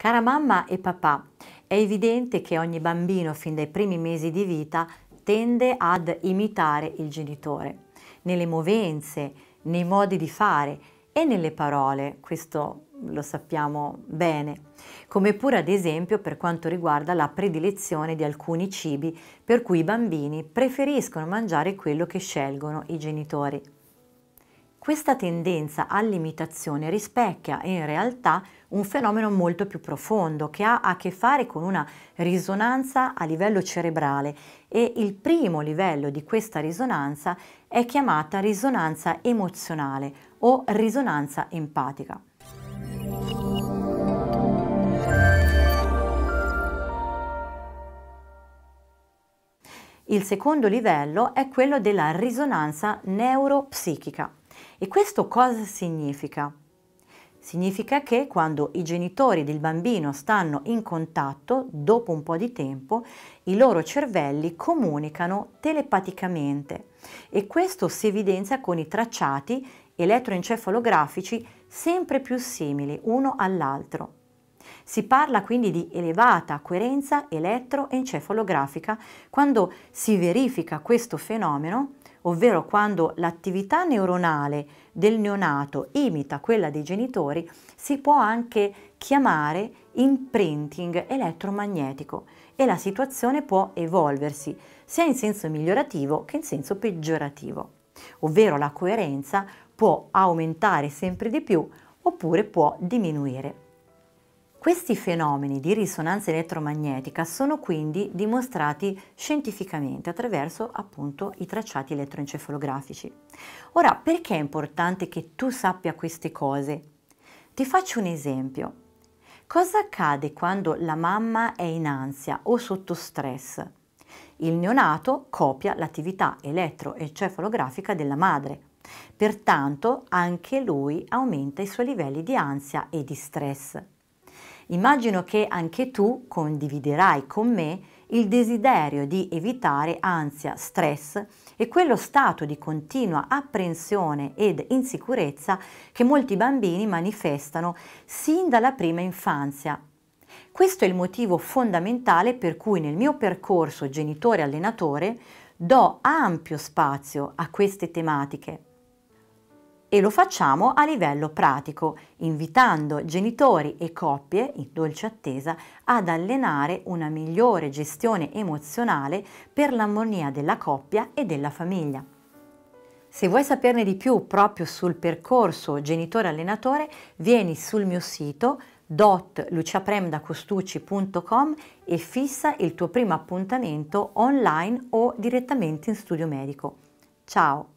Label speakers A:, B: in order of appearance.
A: Cara mamma e papà, è evidente che ogni bambino fin dai primi mesi di vita tende ad imitare il genitore, nelle movenze, nei modi di fare e nelle parole, questo lo sappiamo bene, come pure ad esempio per quanto riguarda la predilezione di alcuni cibi per cui i bambini preferiscono mangiare quello che scelgono i genitori. Questa tendenza all'imitazione rispecchia in realtà un fenomeno molto più profondo che ha a che fare con una risonanza a livello cerebrale e il primo livello di questa risonanza è chiamata risonanza emozionale o risonanza empatica. Il secondo livello è quello della risonanza neuropsichica. E questo cosa significa? Significa che quando i genitori del bambino stanno in contatto, dopo un po' di tempo, i loro cervelli comunicano telepaticamente e questo si evidenzia con i tracciati elettroencefalografici sempre più simili uno all'altro. Si parla quindi di elevata coerenza elettroencefalografica quando si verifica questo fenomeno ovvero quando l'attività neuronale del neonato imita quella dei genitori, si può anche chiamare imprinting elettromagnetico e la situazione può evolversi sia in senso migliorativo che in senso peggiorativo, ovvero la coerenza può aumentare sempre di più oppure può diminuire. Questi fenomeni di risonanza elettromagnetica sono quindi dimostrati scientificamente attraverso appunto i tracciati elettroencefalografici. Ora, perché è importante che tu sappia queste cose? Ti faccio un esempio. Cosa accade quando la mamma è in ansia o sotto stress? Il neonato copia l'attività elettroencefalografica della madre. Pertanto anche lui aumenta i suoi livelli di ansia e di stress. Immagino che anche tu condividerai con me il desiderio di evitare ansia, stress e quello stato di continua apprensione ed insicurezza che molti bambini manifestano sin dalla prima infanzia. Questo è il motivo fondamentale per cui nel mio percorso genitore-allenatore do ampio spazio a queste tematiche e lo facciamo a livello pratico, invitando genitori e coppie, in dolce attesa, ad allenare una migliore gestione emozionale per l'armonia della coppia e della famiglia. Se vuoi saperne di più proprio sul percorso genitore-allenatore, vieni sul mio sito www.luciapremdacostucci.com e fissa il tuo primo appuntamento online o direttamente in studio medico. Ciao!